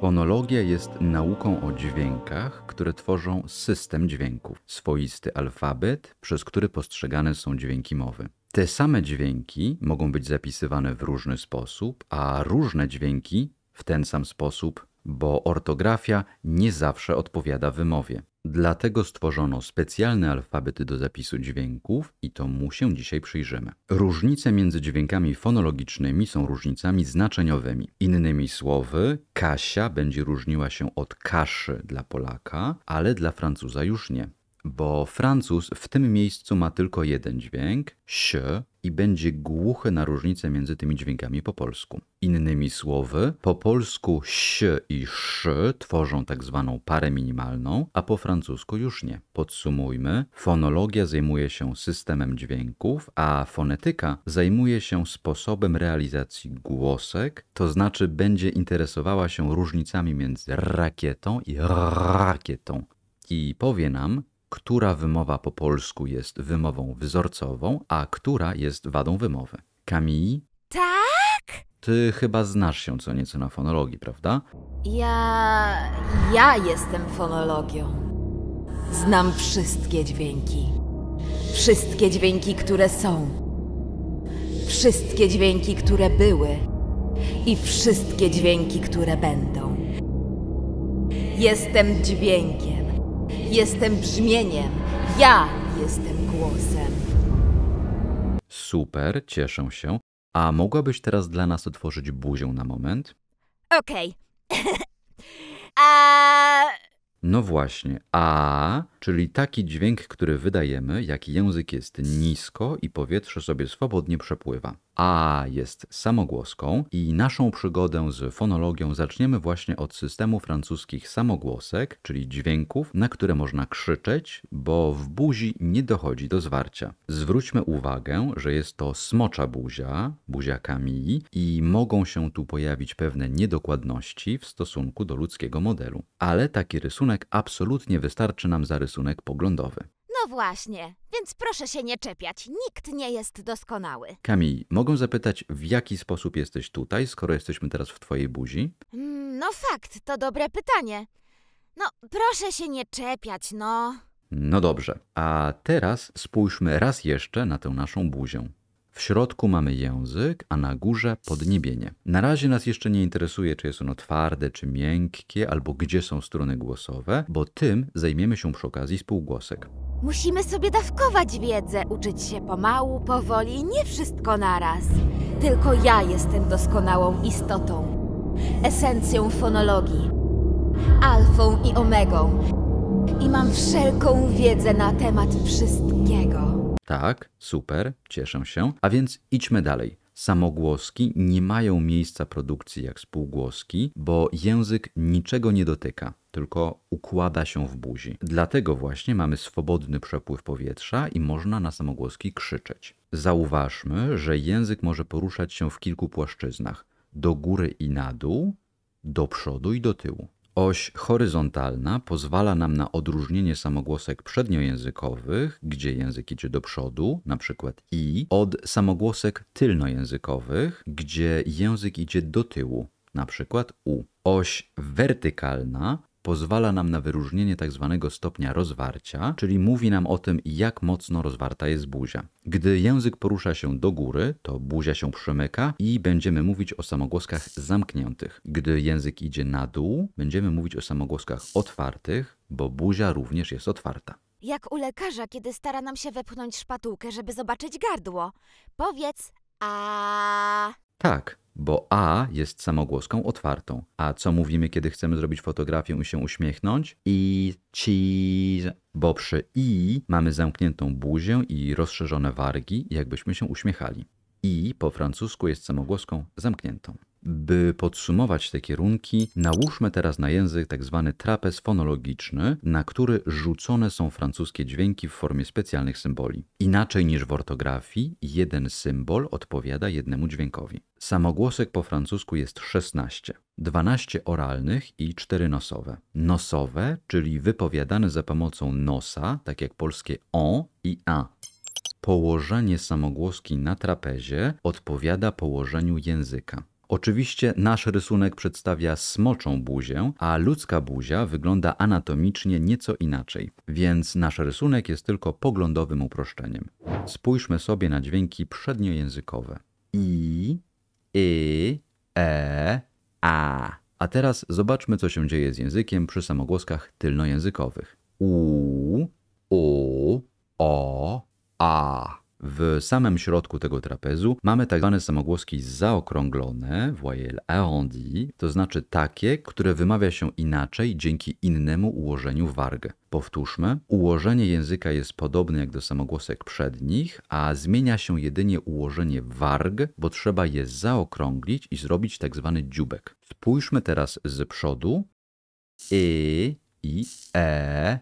Fonologia jest nauką o dźwiękach, które tworzą system dźwięków, swoisty alfabet, przez który postrzegane są dźwięki mowy. Te same dźwięki mogą być zapisywane w różny sposób, a różne dźwięki w ten sam sposób, bo ortografia nie zawsze odpowiada wymowie. Dlatego stworzono specjalny alfabet do zapisu dźwięków i to mu się dzisiaj przyjrzymy. Różnice między dźwiękami fonologicznymi są różnicami znaczeniowymi. Innymi słowy, Kasia będzie różniła się od kaszy dla Polaka, ale dla Francuza już nie bo Francuz w tym miejscu ma tylko jeden dźwięk, ś, i będzie głuchy na różnicę między tymi dźwiękami po polsku. Innymi słowy, po polsku ś i sz tworzą tak zwaną parę minimalną, a po francusku już nie. Podsumujmy, fonologia zajmuje się systemem dźwięków, a fonetyka zajmuje się sposobem realizacji głosek, to znaczy będzie interesowała się różnicami między rakietą i rakietą. I powie nam, która wymowa po polsku jest wymową wzorcową, a która jest wadą wymowy. Kamili? Tak? Ty chyba znasz się co nieco na fonologii, prawda? Ja. ja jestem fonologią. Znam wszystkie dźwięki. Wszystkie dźwięki, które są. Wszystkie dźwięki, które były. I wszystkie dźwięki, które będą. Jestem dźwiękiem. Jestem brzmieniem. Ja jestem głosem. Super, cieszę się. A mogłabyś teraz dla nas otworzyć buzią na moment? Okej. A... No właśnie, a, czyli taki dźwięk, który wydajemy, jak język jest nisko i powietrze sobie swobodnie przepływa. A jest samogłoską i naszą przygodę z fonologią zaczniemy właśnie od systemu francuskich samogłosek, czyli dźwięków, na które można krzyczeć, bo w buzi nie dochodzi do zwarcia. Zwróćmy uwagę, że jest to smocza buzia, buzia kamii i mogą się tu pojawić pewne niedokładności w stosunku do ludzkiego modelu. Ale taki rysunek absolutnie wystarczy nam za rysunek poglądowy. No właśnie, więc proszę się nie czepiać. Nikt nie jest doskonały. Kamil, mogą zapytać, w jaki sposób jesteś tutaj, skoro jesteśmy teraz w twojej buzi? Mm, no fakt, to dobre pytanie. No, proszę się nie czepiać, no. No dobrze, a teraz spójrzmy raz jeszcze na tę naszą buzię. W środku mamy język, a na górze podniebienie. Na razie nas jeszcze nie interesuje, czy jest ono twarde, czy miękkie, albo gdzie są strony głosowe, bo tym zajmiemy się przy okazji spółgłosek. Musimy sobie dawkować wiedzę, uczyć się pomału, powoli, nie wszystko naraz. Tylko ja jestem doskonałą istotą, esencją fonologii, alfą i omegą. I mam wszelką wiedzę na temat wszystkiego. Tak, super, cieszę się. A więc idźmy dalej. Samogłoski nie mają miejsca produkcji jak spółgłoski, bo język niczego nie dotyka, tylko układa się w buzi. Dlatego właśnie mamy swobodny przepływ powietrza i można na samogłoski krzyczeć. Zauważmy, że język może poruszać się w kilku płaszczyznach: do góry i na dół, do przodu i do tyłu. Oś horyzontalna pozwala nam na odróżnienie samogłosek przedniojęzykowych, gdzie język idzie do przodu, np. i, od samogłosek tylnojęzykowych, gdzie język idzie do tyłu, np. u. Oś wertykalna pozwala nam na wyróżnienie tzw. Tak stopnia rozwarcia, czyli mówi nam o tym, jak mocno rozwarta jest buzia. Gdy język porusza się do góry, to buzia się przymyka i będziemy mówić o samogłoskach zamkniętych. Gdy język idzie na dół, będziemy mówić o samogłoskach otwartych, bo buzia również jest otwarta. Jak u lekarza, kiedy stara nam się wepchnąć szpatułkę, żeby zobaczyć gardło. Powiedz a. Tak, bo A jest samogłoską otwartą. A co mówimy, kiedy chcemy zrobić fotografię i się uśmiechnąć? I cheese, bo przy I mamy zamkniętą buzię i rozszerzone wargi, jakbyśmy się uśmiechali. I po francusku jest samogłoską zamkniętą. By podsumować te kierunki, nałóżmy teraz na język tzw. Tak trapez fonologiczny, na który rzucone są francuskie dźwięki w formie specjalnych symboli. Inaczej niż w ortografii, jeden symbol odpowiada jednemu dźwiękowi. Samogłosek po francusku jest 16, 12 oralnych i 4 nosowe. Nosowe, czyli wypowiadane za pomocą nosa, tak jak polskie on i a położenie samogłoski na trapezie odpowiada położeniu języka. Oczywiście nasz rysunek przedstawia smoczą buzię, a ludzka buzia wygląda anatomicznie nieco inaczej, więc nasz rysunek jest tylko poglądowym uproszczeniem. Spójrzmy sobie na dźwięki przedniojęzykowe. I, y, e, a. A teraz zobaczmy, co się dzieje z językiem przy samogłoskach tylnojęzykowych. U, u, o, a. W samym środku tego trapezu mamy tak zwane samogłoski zaokrąglone, voyelle arrondie, to znaczy takie, które wymawia się inaczej dzięki innemu ułożeniu warg. Powtórzmy, ułożenie języka jest podobne jak do samogłosek przednich, a zmienia się jedynie ułożenie warg, bo trzeba je zaokrąglić i zrobić tak zwany dziubek. Spójrzmy teraz z przodu. E, i, e,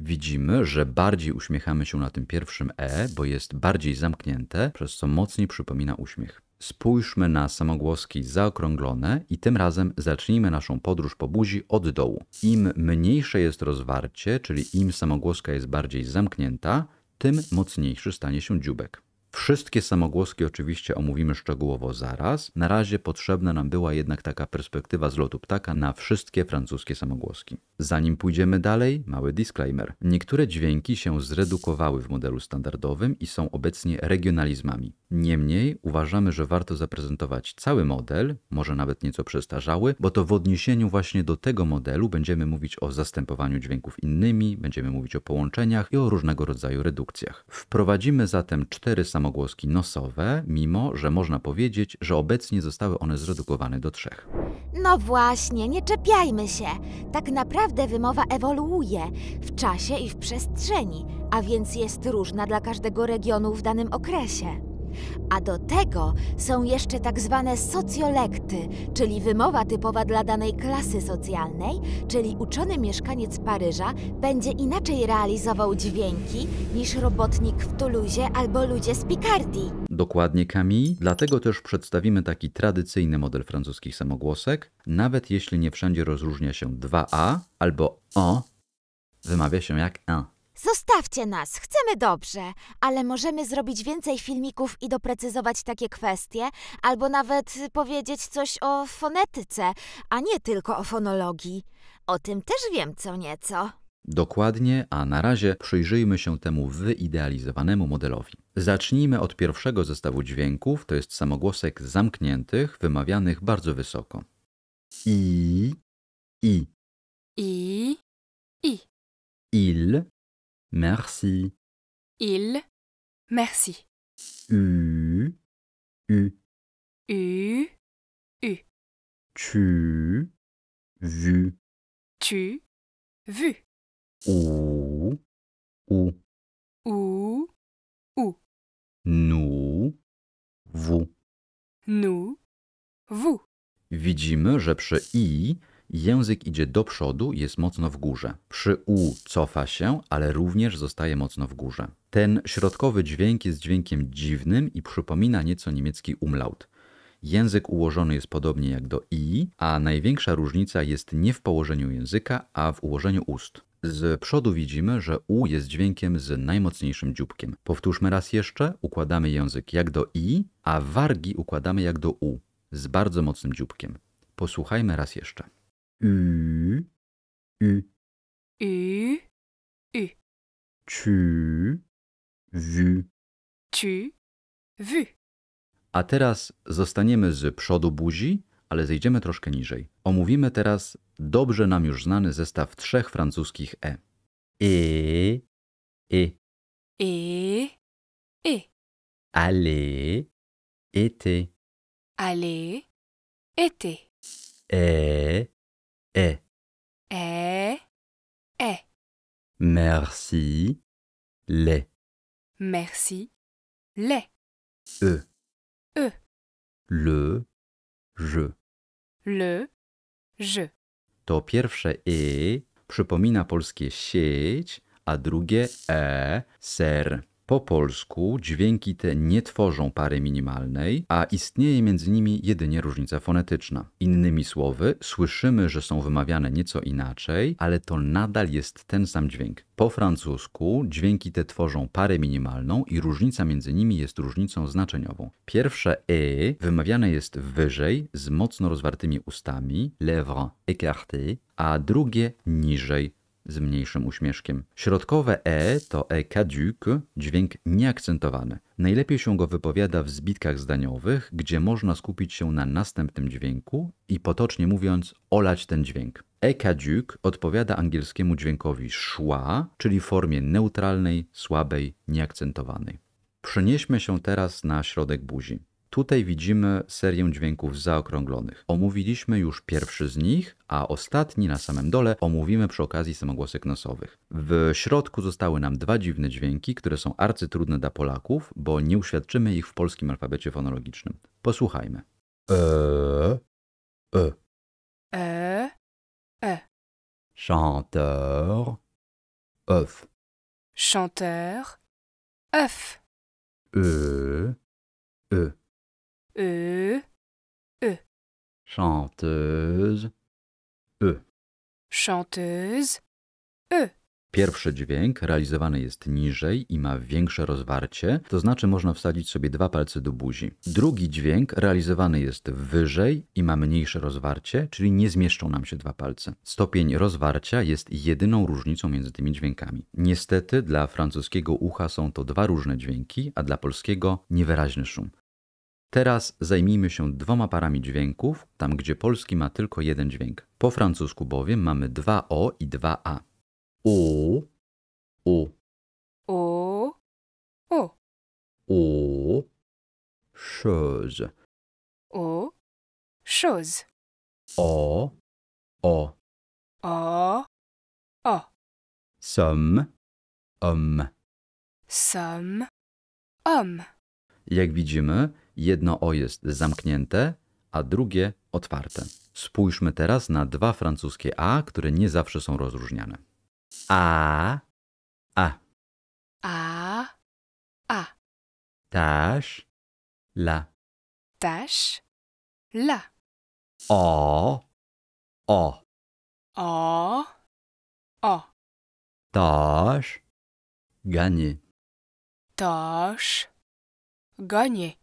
widzimy, że bardziej uśmiechamy się na tym pierwszym E, bo jest bardziej zamknięte, przez co mocniej przypomina uśmiech. Spójrzmy na samogłoski zaokrąglone i tym razem zacznijmy naszą podróż po buzi od dołu. Im mniejsze jest rozwarcie, czyli im samogłoska jest bardziej zamknięta, tym mocniejszy stanie się dziubek. Wszystkie samogłoski oczywiście omówimy szczegółowo zaraz. Na razie potrzebna nam była jednak taka perspektywa z lotu ptaka na wszystkie francuskie samogłoski. Zanim pójdziemy dalej, mały disclaimer. Niektóre dźwięki się zredukowały w modelu standardowym i są obecnie regionalizmami. Niemniej uważamy, że warto zaprezentować cały model, może nawet nieco przestarzały, bo to w odniesieniu właśnie do tego modelu będziemy mówić o zastępowaniu dźwięków innymi, będziemy mówić o połączeniach i o różnego rodzaju redukcjach. Wprowadzimy zatem cztery samogłoski samogłoski nosowe, mimo że można powiedzieć, że obecnie zostały one zredukowane do trzech. No właśnie, nie czepiajmy się. Tak naprawdę wymowa ewoluuje w czasie i w przestrzeni, a więc jest różna dla każdego regionu w danym okresie. A do tego są jeszcze tak zwane socjolekty, czyli wymowa typowa dla danej klasy socjalnej, czyli uczony mieszkaniec Paryża będzie inaczej realizował dźwięki niż robotnik w Toulouse albo ludzie z Picardii. Dokładnie, Camille. Dlatego też przedstawimy taki tradycyjny model francuskich samogłosek, nawet jeśli nie wszędzie rozróżnia się 2a albo o, wymawia się jak 1. Zostawcie nas, chcemy dobrze, ale możemy zrobić więcej filmików i doprecyzować takie kwestie, albo nawet powiedzieć coś o fonetyce, a nie tylko o fonologii. O tym też wiem co nieco. Dokładnie, a na razie przyjrzyjmy się temu wyidealizowanemu modelowi. Zacznijmy od pierwszego zestawu dźwięków, to jest samogłosek zamkniętych, wymawianych bardzo wysoko. I, i, i, i. Il, Merci. Il. Merci. U. U. U. U. Tu. Vu. Tu. Vu. Ou. Ou. Ou. Ou. Nous. Vous. Nous. Vous. Widzimy, że przy i Język idzie do przodu jest mocno w górze. Przy U cofa się, ale również zostaje mocno w górze. Ten środkowy dźwięk jest dźwiękiem dziwnym i przypomina nieco niemiecki umlaut. Język ułożony jest podobnie jak do i, a największa różnica jest nie w położeniu języka, a w ułożeniu ust. Z przodu widzimy, że U jest dźwiękiem z najmocniejszym dzióbkiem. Powtórzmy raz jeszcze, układamy język jak do i, a wargi układamy jak do U, z bardzo mocnym dzióbkiem. Posłuchajmy raz jeszcze. U, U, ü, ü. tu, wy. A teraz zostaniemy z przodu buzi, ale zejdziemy troszkę niżej. Omówimy teraz dobrze nam już znany zestaw trzech francuskich e. E, e. E, e. Ale, été. Ale, été. E, est. Est. Est. Merci. Les. Merci. Les. E. E. Le. Je. Le. Je. To pierwsze E przypomina polskie sieć, a drugie e ser. Po polsku dźwięki te nie tworzą pary minimalnej, a istnieje między nimi jedynie różnica fonetyczna. Innymi słowy, słyszymy, że są wymawiane nieco inaczej, ale to nadal jest ten sam dźwięk. Po francusku dźwięki te tworzą parę minimalną i różnica między nimi jest różnicą znaczeniową. Pierwsze e wymawiane jest wyżej, z mocno rozwartymi ustami, lèvres écartées, a drugie niżej, z mniejszym uśmieszkiem. Środkowe E to E caduc, dźwięk nieakcentowany. Najlepiej się go wypowiada w zbitkach zdaniowych, gdzie można skupić się na następnym dźwięku i potocznie mówiąc olać ten dźwięk. E caduc odpowiada angielskiemu dźwiękowi szła, czyli formie neutralnej, słabej, nieakcentowanej. Przenieśmy się teraz na środek buzi. Tutaj widzimy serię dźwięków zaokrąglonych. Omówiliśmy już pierwszy z nich, a ostatni na samym dole omówimy przy okazji samogłosek nosowych. W środku zostały nam dwa dziwne dźwięki, które są arcytrudne dla Polaków, bo nie uświadczymy ich w polskim alfabecie fonologicznym. Posłuchajmy. E, e. E, e. Chanteur, œuf. Chanteur, œuf. E, e. E, e. Chanteuse, e. Chanteuse, e. Pierwszy dźwięk realizowany jest niżej i ma większe rozwarcie, to znaczy można wsadzić sobie dwa palce do buzi. Drugi dźwięk realizowany jest wyżej i ma mniejsze rozwarcie, czyli nie zmieszczą nam się dwa palce. Stopień rozwarcia jest jedyną różnicą między tymi dźwiękami. Niestety dla francuskiego ucha są to dwa różne dźwięki, a dla polskiego niewyraźny szum. Teraz zajmijmy się dwoma parami dźwięków, tam gdzie polski ma tylko jeden dźwięk. Po francusku bowiem mamy dwa o i dwa a. U, u. U, u. U, chose. U, chose. O, o. O, o. Som, homme Som, homme Jak widzimy, Jedno o jest zamknięte, a drugie otwarte. Spójrzmy teraz na dwa francuskie a, które nie zawsze są rozróżniane. A, a. A, a. Taś, la. Taś, la. O, o. O, o. Taś, ganie. Taś, ganie.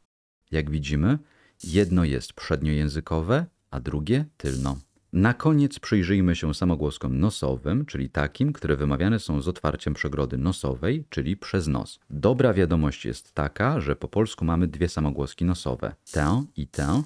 Jak widzimy, jedno jest przedniojęzykowe, a drugie tylno. Na koniec przyjrzyjmy się samogłoskom nosowym, czyli takim, które wymawiane są z otwarciem przegrody nosowej, czyli przez nos. Dobra wiadomość jest taka, że po polsku mamy dwie samogłoski nosowe, tę i tę,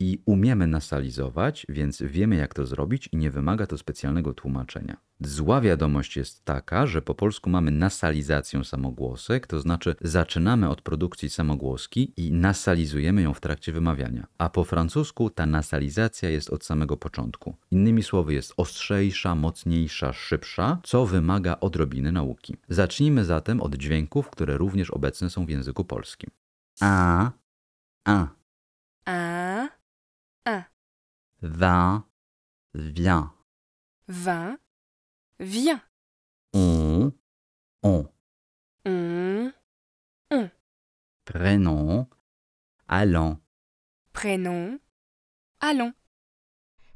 i umiemy nasalizować, więc wiemy jak to zrobić i nie wymaga to specjalnego tłumaczenia. Zła wiadomość jest taka, że po polsku mamy nasalizację samogłosek, to znaczy zaczynamy od produkcji samogłoski i nasalizujemy ją w trakcie wymawiania. A po francusku ta nasalizacja jest od samego początku. Innymi słowy jest ostrzejsza, mocniejsza, szybsza, co wymaga odrobiny nauki. Zacznijmy zatem od dźwięków, które również obecne są w języku polskim. A, a, a. Un. Vin, viens. Vin, viens. On, on. On, on. Prénom, allons. Prénom, allons.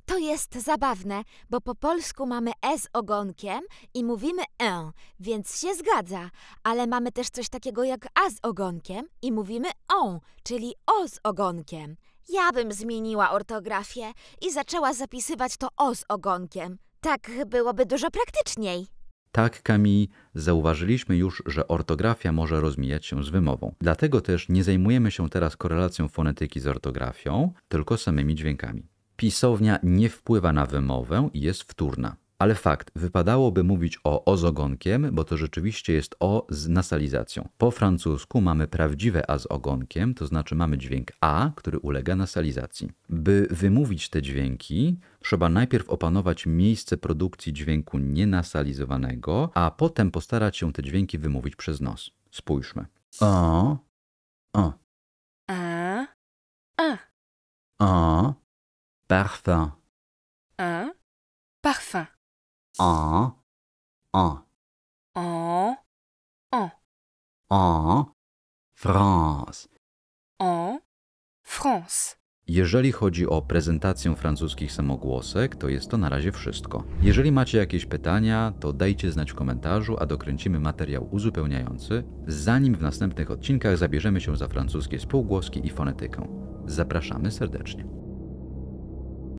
To jest zabawne, bo po polsku mamy e z ogonkiem i mówimy e, więc się zgadza, ale mamy też coś takiego jak a z ogonkiem i mówimy on, czyli o z ogonkiem. Ja bym zmieniła ortografię i zaczęła zapisywać to O z ogonkiem. Tak byłoby dużo praktyczniej. Tak, Kami, zauważyliśmy już, że ortografia może rozmijać się z wymową. Dlatego też nie zajmujemy się teraz korelacją fonetyki z ortografią, tylko samymi dźwiękami. Pisownia nie wpływa na wymowę i jest wtórna. Ale fakt, wypadałoby mówić o o z ogonkiem, bo to rzeczywiście jest o z nasalizacją. Po francusku mamy prawdziwe a z ogonkiem, to znaczy mamy dźwięk a, który ulega nasalizacji. By wymówić te dźwięki, trzeba najpierw opanować miejsce produkcji dźwięku nienasalizowanego, a potem postarać się te dźwięki wymówić przez nos. Spójrzmy. O, o. A, a. O, parfum. A, parfum o, o. O, o. O, France. O, France. Jeżeli chodzi o prezentację francuskich samogłosek, to jest to na razie wszystko. Jeżeli macie jakieś pytania, to dajcie znać w komentarzu, a dokręcimy materiał uzupełniający, zanim w następnych odcinkach zabierzemy się za francuskie spółgłoski i fonetykę. Zapraszamy serdecznie.